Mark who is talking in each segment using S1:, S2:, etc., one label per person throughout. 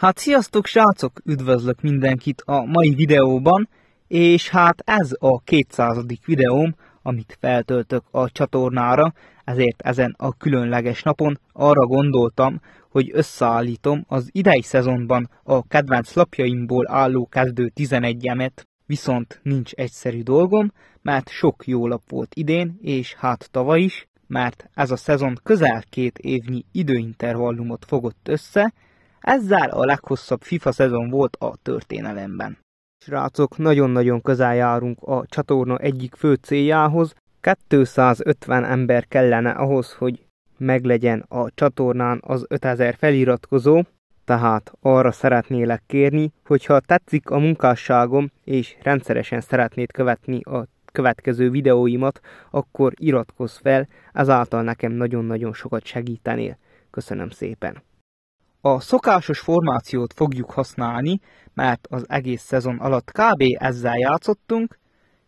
S1: Hát sziasztok srácok, üdvözlök mindenkit a mai videóban, és hát ez a 200. videóm, amit feltöltök a csatornára, ezért ezen a különleges napon arra gondoltam, hogy összeállítom az idei szezonban a kedvenc lapjaimból álló kezdő 11-emet, viszont nincs egyszerű dolgom, mert sok jó lap volt idén, és hát tavaly is, mert ez a szezon közel két évnyi időintervallumot fogott össze, ezzel a leghosszabb FIFA szezon volt a történelemben. Srácok, nagyon-nagyon közel járunk a csatorna egyik fő céljához. 250 ember kellene ahhoz, hogy meglegyen a csatornán az 5000 feliratkozó, tehát arra szeretnélek kérni, hogyha tetszik a munkásságom, és rendszeresen szeretnéd követni a következő videóimat, akkor iratkozz fel, ezáltal nekem nagyon-nagyon sokat segítenél. Köszönöm szépen! A szokásos formációt fogjuk használni, mert az egész szezon alatt kb. ezzel játszottunk.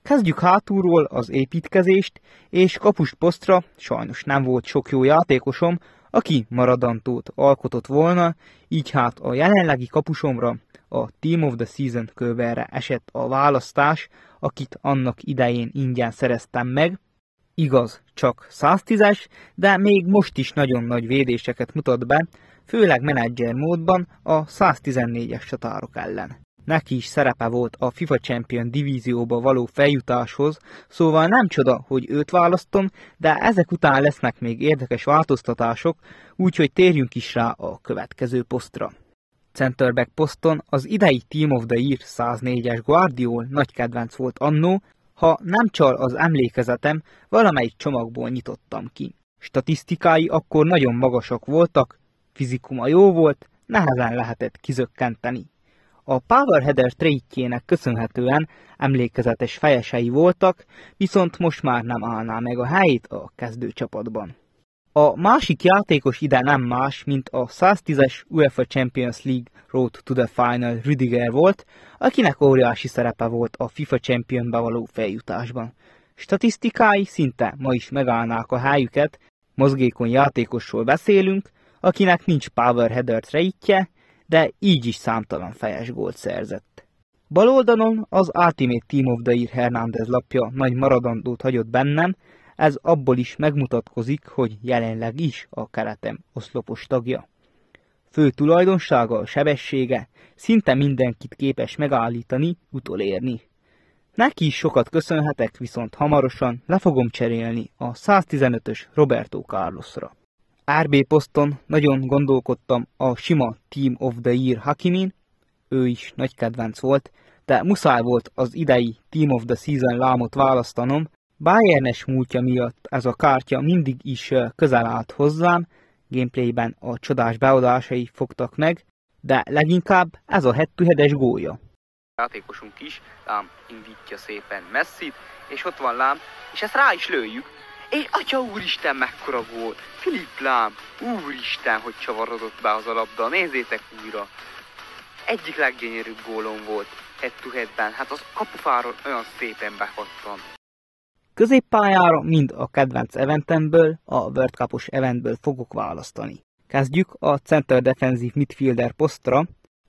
S1: Kezdjük hátulról az építkezést, és kapust posztra sajnos nem volt sok jó játékosom, aki maradantót alkotott volna, így hát a jelenlegi kapusomra, a Team of the Season kövére esett a választás, akit annak idején ingyen szereztem meg. Igaz, csak 110-es, de még most is nagyon nagy védéseket mutat be, főleg menedzser módban a 114-es csatárok ellen. Neki is szerepe volt a FIFA Champion divízióba való feljutáshoz, szóval nem csoda, hogy őt választom, de ezek után lesznek még érdekes változtatások, úgyhogy térjünk is rá a következő posztra. Centerback poszton az idei Team of the Year 104-es Guardiol nagy kedvenc volt annó, ha nem csal az emlékezetem, valamelyik csomagból nyitottam ki. Statisztikái akkor nagyon magasak voltak, fizikuma jó volt, nehezen lehetett kizökkenteni. A Powerheader traitjének köszönhetően emlékezetes fejesei voltak, viszont most már nem állná meg a helyét a kezdőcsapatban. A másik játékos ide nem más, mint a 110-es UEFA Champions League Road to the Final Rüdiger volt, akinek óriási szerepe volt a FIFA Championbe való feljutásban. Statisztikái szinte ma is megállnák a helyüket, mozgékony játékosról beszélünk, akinek nincs power header rejtje, de így is számtalan fejes gólt szerzett. Bal oldalon az Ultimate Team of the Year Hernández lapja nagy maradandót hagyott bennem, ez abból is megmutatkozik, hogy jelenleg is a keretem oszlopos tagja. Fő tulajdonsága a sebessége, szinte mindenkit képes megállítani, utolérni. Neki is sokat köszönhetek, viszont hamarosan le fogom cserélni a 115-ös Roberto Carlosra. RB poszton nagyon gondolkodtam a sima Team of the Year Hakimin, ő is nagy kedvenc volt, de muszáj volt az idei Team of the Season lámot választanom, Bayernes múltja miatt ez a kártya mindig is közel állt hozzám, gameplayben a csodás beadásai fogtak meg, de leginkább ez a hettühedes gólya. Játékosunk is, lám, indítja szépen messzit, és ott van lám, és ezt rá is lőjük. És atya úristen, mekkora volt. Filip lám, úristen, hogy csavarodott be az a labda, nézzétek újra! Egyik leggyönyörűbb gólom volt, head to headben, hát az kapufáról olyan szépen behattam. Középpályára mind a kedvenc eventemből, a World Cupos eventből fogok választani. Kezdjük a center defensive midfielder posztra,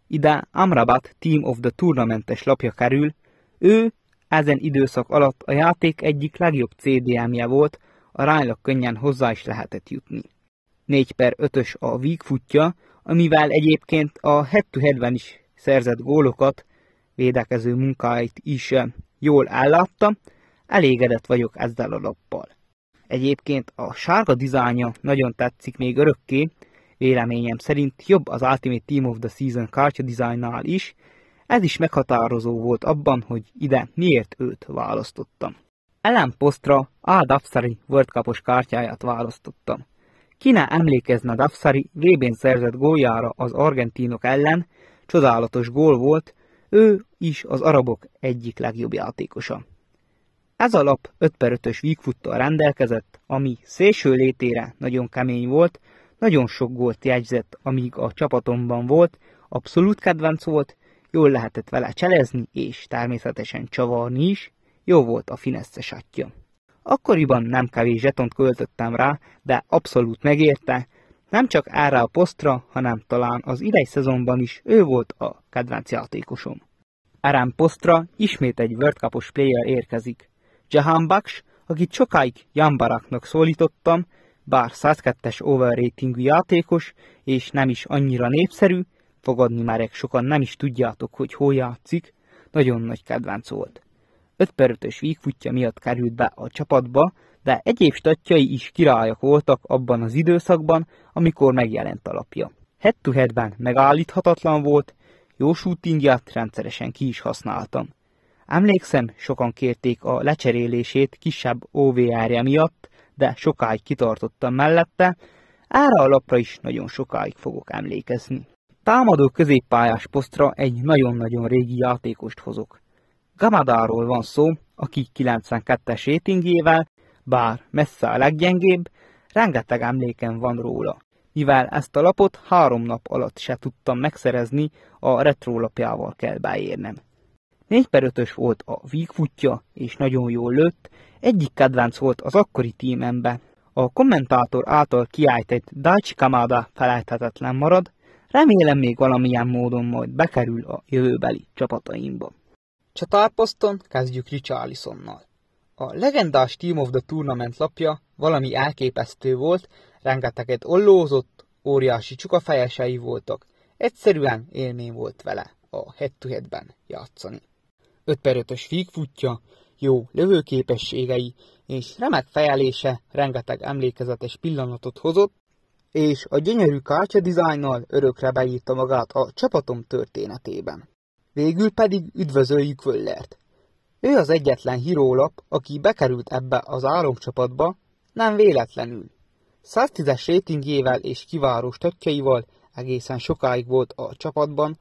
S1: ide Amrabat Team of the Tournamentes lapja kerül, ő ezen időszak alatt a játék egyik legjobb CDM-je volt, a rájlak könnyen hozzá is lehetett jutni. 4 per 5-ös a víg futja, amivel egyébként a 7 ben is szerzett gólokat, védekező munkáit is jól ellátta, Elégedett vagyok ezzel a lappal. Egyébként a sárga dizájnja nagyon tetszik még örökké, véleményem szerint jobb az Ultimate Team of the Season kártya dizájnnál is, ez is meghatározó volt abban, hogy ide miért őt választottam. Ellen posztra A. Dapsari World Cup-os kártyáját választottam. Ki ne emlékezne Dapsari gébén szerzett góljára az argentinok ellen, csodálatos gól volt, ő is az arabok egyik legjobb játékosa. Ez a lap 5x5-ös vígfuttal rendelkezett, ami szélső létére nagyon kemény volt, nagyon sok gólt jegyzett, amíg a csapatomban volt, abszolút kedvenc volt, jól lehetett vele cselezni, és természetesen csavarni is, jó volt a fineszes atya. Akkoriban nem kevés zsetont költöttem rá, de abszolút megérte, nem csak erre a posztra, hanem talán az idei szezonban is ő volt a kedvenc játékosom. Arán posztra ismét egy World Cup-os player érkezik. Jahanbaksh, akit sokáig Jambaraknak szólítottam, bár 102-es overratingű játékos, és nem is annyira népszerű, fogadni már egy sokan nem is tudjátok, hogy hol játszik, nagyon nagy kedvenc volt. 5 per 5-ös vígfutja miatt került be a csapatba, de egyéb statjai is királyok voltak abban az időszakban, amikor megjelent alapja. Head-to-headben megállíthatatlan volt, jó shootingját rendszeresen ki is használtam. Emlékszem, sokan kérték a lecserélését kisebb OVR-je miatt, de sokáig kitartottam mellette, erre a lapra is nagyon sokáig fogok emlékezni. Támadó középpályás posztra egy nagyon-nagyon régi játékost hozok. Gamadáról van szó, aki 92-es rétingével, bár messze a leggyengébb, rengeteg emlékem van róla. Mivel ezt a lapot három nap alatt se tudtam megszerezni, a retrólapjával kell beérnem. 4 per 5 volt a vígfutja, és nagyon jól lőtt, egyik kedvenc volt az akkori tímembe. A kommentátor által kiájtett Dutch Kamada felejthetetlen marad, remélem még valamilyen módon majd bekerül a jövőbeli csapataimba. Csatárposzton kezdjük Richarlisonnal. A legendás Team of the Tournament lapja valami elképesztő volt, rengeteget ollózott, óriási csukafejesei voltak, egyszerűen élmény volt vele a head to játszani. 5 per 5-ös vígfutja, jó lövőképességei és remek fejelése rengeteg emlékezetes pillanatot hozott, és a gyönyörű kártya dizájnnal örökre beírta magát a csapatom történetében. Végül pedig üdvözöljük Völlert. Ő az egyetlen hírólap, aki bekerült ebbe az álomcsapatba, nem véletlenül. 110-es rétingjével és kiváró statjaival egészen sokáig volt a csapatban,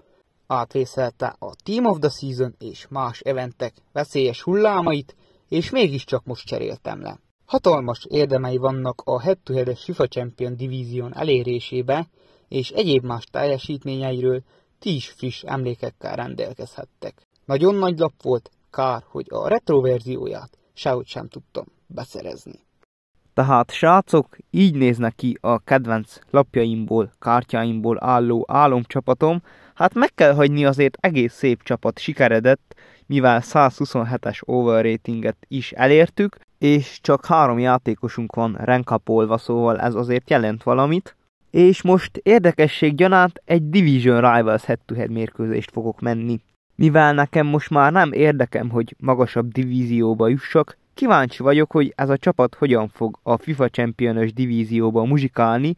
S1: átvészelte a Team of the Season és más eventek veszélyes hullámait, és mégiscsak most cseréltem le. Hatalmas érdemei vannak a head to head FIFA Champion Division elérésébe, és egyéb más teljesítményeiről ti is friss emlékekkel rendelkezhettek. Nagyon nagy lap volt, kár, hogy a retro verzióját sehogy sem tudtam beszerezni. Tehát srácok, így néznek ki a kedvenc lapjaimból, kártyáimból álló álomcsapatom, Hát meg kell hagyni azért egész szép csapat sikeredett, mivel 127-es overratinget is elértük, és csak három játékosunk van renkapolva, szóval ez azért jelent valamit. És most érdekesség gyanánt egy Division Rivals head-to-head mérkőzést fogok menni. Mivel nekem most már nem érdekem, hogy magasabb divízióba jussak, kíváncsi vagyok, hogy ez a csapat hogyan fog a FIFA Championös divízióba muzsikálni,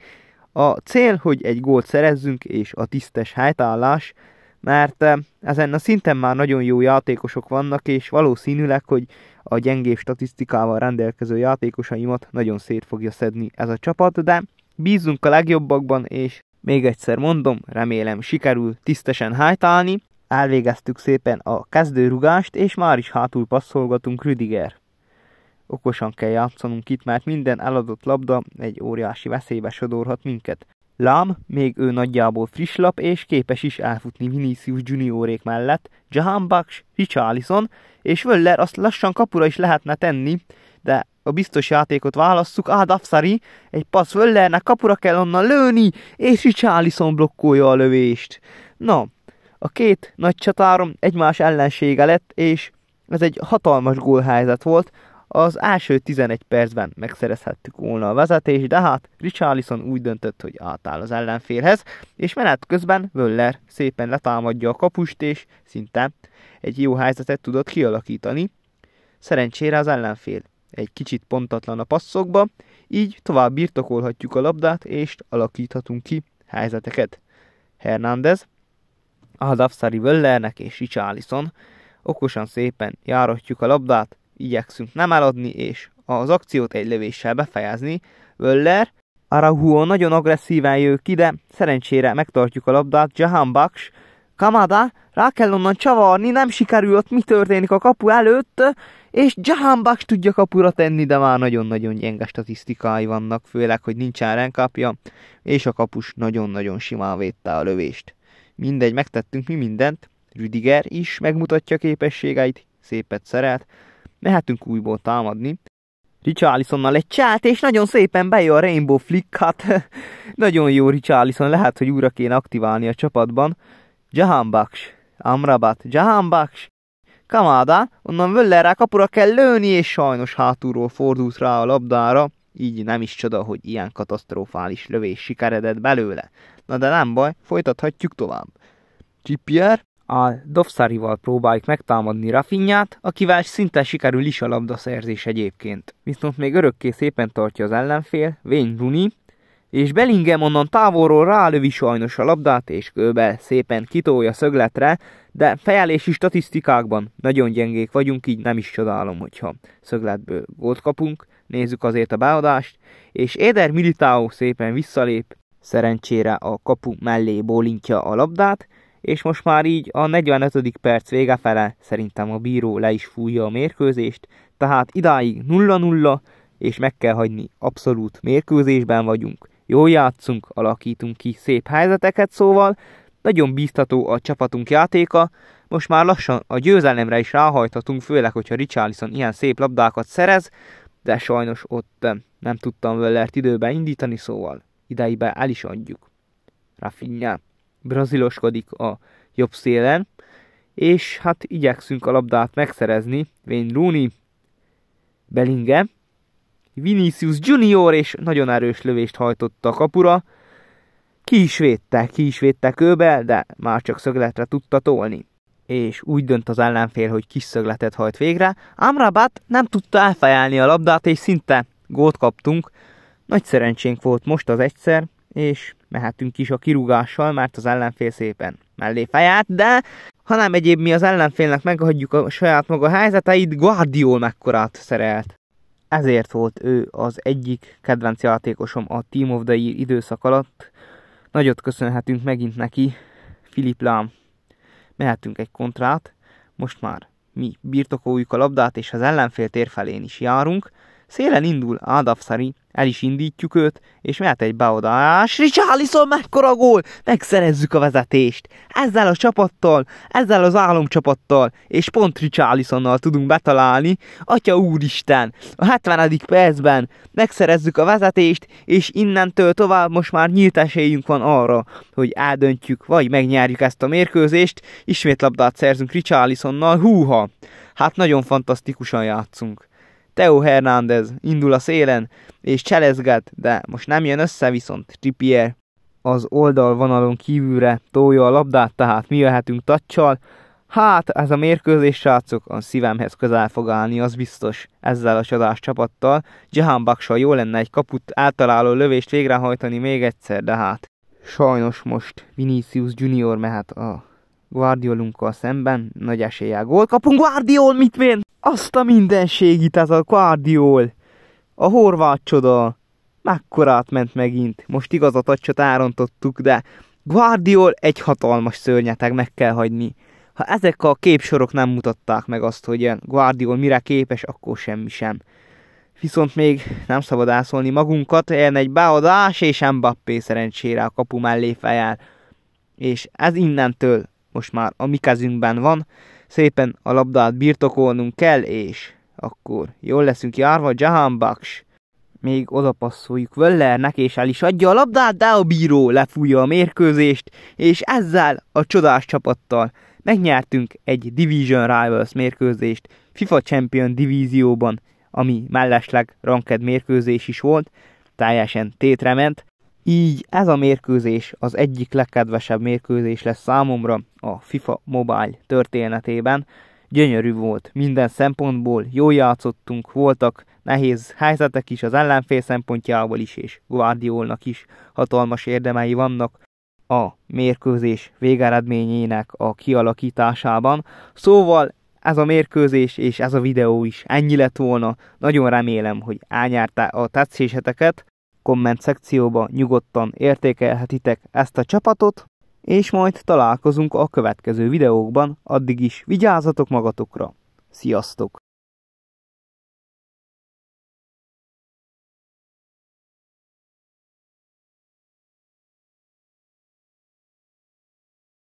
S1: a cél, hogy egy gólt szerezzünk, és a tisztes helytállás, mert eh, ezen a szinten már nagyon jó játékosok vannak, és valószínűleg, hogy a gyengébb statisztikával rendelkező játékosaimat nagyon szét fogja szedni ez a csapat, de bízunk a legjobbakban, és még egyszer mondom, remélem sikerül tisztesen hájtálni, elvégeztük szépen a kezdőrugást, és már is hátul passzolgatunk Rüdiger. Okosan kell játszanunk itt, mert minden eladott labda egy óriási veszélybe sodorhat minket. Lám, még ő nagyjából friss lap és képes is elfutni Vinicius Juniorék mellett, Jahan Baks, Richarlison, és Völler azt lassan kapura is lehetne tenni, de a biztos játékot válasszuk, Ád Afsari, egy passz Völlernek kapura kell onnan lőni, és Richarlison blokkolja a lövést. Na, a két nagy csatárom egymás ellensége lett, és ez egy hatalmas gólhelyzet volt, az első 11 percben megszerezhettük volna a vezetést, de hát Richarlison úgy döntött, hogy átáll az ellenfélhez, és menet közben Völler szépen letámadja a kapust, és szinte egy jó helyzetet tudott kialakítani. Szerencsére az ellenfél egy kicsit pontatlan a passzokba, így tovább birtokolhatjuk a labdát, és alakíthatunk ki helyzeteket. Hernández, Adafsari Völlernek és Richarlison okosan szépen járatjuk a labdát, igyekszünk nem eladni, és az akciót egy lövéssel befejezni. Völler, Arahuo nagyon agresszíven jő ki, de szerencsére megtartjuk a labdát. Jahan Baks, Kamada, rá kell onnan csavarni, nem sikerült, mi történik a kapu előtt, és Jahan Baks tudja kapura tenni, de már nagyon-nagyon gyenge statisztikái vannak, főleg, hogy nincsen renkapja, és a kapus nagyon-nagyon simán védte a lövést. Mindegy, megtettünk mi mindent, Rüdiger is megmutatja képességeit, szépet szeret, Mehetünk újból támadni. Richarlisonnal egy csát, és nagyon szépen bejön a Rainbow Flick, hát nagyon jó Richarlison, lehet, hogy újra kéne aktiválni a csapatban. Jahan Baks, Amrabat, Jahan Baks, Kamada, onnan rá kapura kell lőni, és sajnos hátulról fordult rá a labdára, így nem is csoda, hogy ilyen katasztrofális lövés sikeredett belőle. Na de nem baj, folytathatjuk tovább. Csipier, a Dovszarival próbáljuk megtámadni Rafinyát, akivel szinte sikerül is a labdaszerzés egyébként. Viszont még örökké szépen tartja az ellenfél, Vény Bruni, és Bellingham onnan távolról rálövi sajnos a labdát, és kőbe szépen kitolja szögletre, de fejelési statisztikákban nagyon gyengék vagyunk, így nem is csodálom, hogyha szögletből gólt kapunk. Nézzük azért a beadást, és Éder Militao szépen visszalép, szerencsére a kapu mellé bólintja a labdát, és most már így a 45. perc vége fele szerintem a bíró le is fújja a mérkőzést, tehát idáig 0-0, és meg kell hagyni, abszolút mérkőzésben vagyunk, jól játszunk, alakítunk ki szép helyzeteket, szóval nagyon bíztató a csapatunk játéka, most már lassan a győzelemre is ráhajthatunk, főleg, hogyha Richarlison ilyen szép labdákat szerez, de sajnos ott eh, nem tudtam vele időben indítani, szóval ideibe el is adjuk. Rafinha braziloskodik a jobb szélen, és hát igyekszünk a labdát megszerezni. Wayne Rooney, Belinge, Vinicius Junior, és nagyon erős lövést hajtotta a kapura. Ki is védte, ki is védte kőbe, de már csak szögletre tudta tolni. És úgy dönt az ellenfél, hogy kis szögletet hajt végre. Amrabat nem tudta elfejelni a labdát, és szinte gót kaptunk. Nagy szerencsénk volt most az egyszer, és mehetünk is a kirúgással, mert az ellenfél szépen mellé feját, de hanem egyéb mi az ellenfélnek meghagyjuk a saját maga helyzeteit, Guardiol mekkorát szerelt. Ezért volt ő az egyik kedvenc játékosom a Team of the Year időszak alatt. Nagyot köszönhetünk megint neki, Filip Lám. Mehetünk egy kontrát, most már mi birtokoljuk a labdát és az ellenfél tér felén is járunk. Szélen indul Ádavszari, el is indítjuk őt, és mehet egy beoldalás, Richarlison mekkora gól, megszerezzük a vezetést. Ezzel a csapattal, ezzel az álomcsapattal, és pont Richarlisonnal tudunk betalálni. Atya úristen, a 70. percben megszerezzük a vezetést, és innentől tovább most már nyílt esélyünk van arra, hogy eldöntjük, vagy megnyerjük ezt a mérkőzést, ismét labdát szerzünk Richarlisonnal, húha! Hát nagyon fantasztikusan játszunk. Teo Hernández indul a szélen, és cselezget, de most nem jön össze, viszont Trippier az oldalvonalon kívülre tolja a labdát, tehát mi lehetünk tacsal. Hát, ez a mérkőzés, srácok, a szívemhez közel fog állni, az biztos, ezzel a csodás csapattal. Jahan Baksa jó lenne egy kaput általáló lövést végrehajtani még egyszer, de hát sajnos most Vinicius Junior mehet a Guardiolunkkal szemben, nagy eséllyel gól kapunk, Guardiol mit vén? Azt a mindenségit, az a Guardiol! A horvát csoda! Mekkorát ment megint. Most igazat a árontottuk, de Guardiol egy hatalmas szörnyeteg, meg kell hagyni. Ha ezek a képsorok nem mutatták meg azt, hogy Guardiol mire képes, akkor semmi sem. Viszont még nem szabad ászolni magunkat, ilyen egy beadás és Mbappé szerencsére a kapu mellé fejel. És ez innentől most már a mi kezünkben van, szépen a labdát birtokolnunk kell, és akkor jól leszünk járva Jahan Baks. Még odapasszoljuk Völlernek, és el is adja a labdát, de a bíró lefújja a mérkőzést, és ezzel a csodás csapattal megnyertünk egy Division Rivals mérkőzést FIFA Champion divízióban, ami mellesleg ranked mérkőzés is volt, teljesen tétre ment, így ez a mérkőzés az egyik legkedvesebb mérkőzés lesz számomra a FIFA Mobile történetében. Gyönyörű volt minden szempontból, jól játszottunk, voltak nehéz helyzetek is az ellenfél szempontjából is, és Guardiolnak is hatalmas érdemei vannak a mérkőzés végeredményének a kialakításában. Szóval ez a mérkőzés és ez a videó is ennyi lett volna. Nagyon remélem, hogy elnyerte a tetszéseteket komment szekcióba nyugodtan értékelhetitek ezt a csapatot, és majd találkozunk a következő videókban, addig is vigyázzatok magatokra! Sziasztok!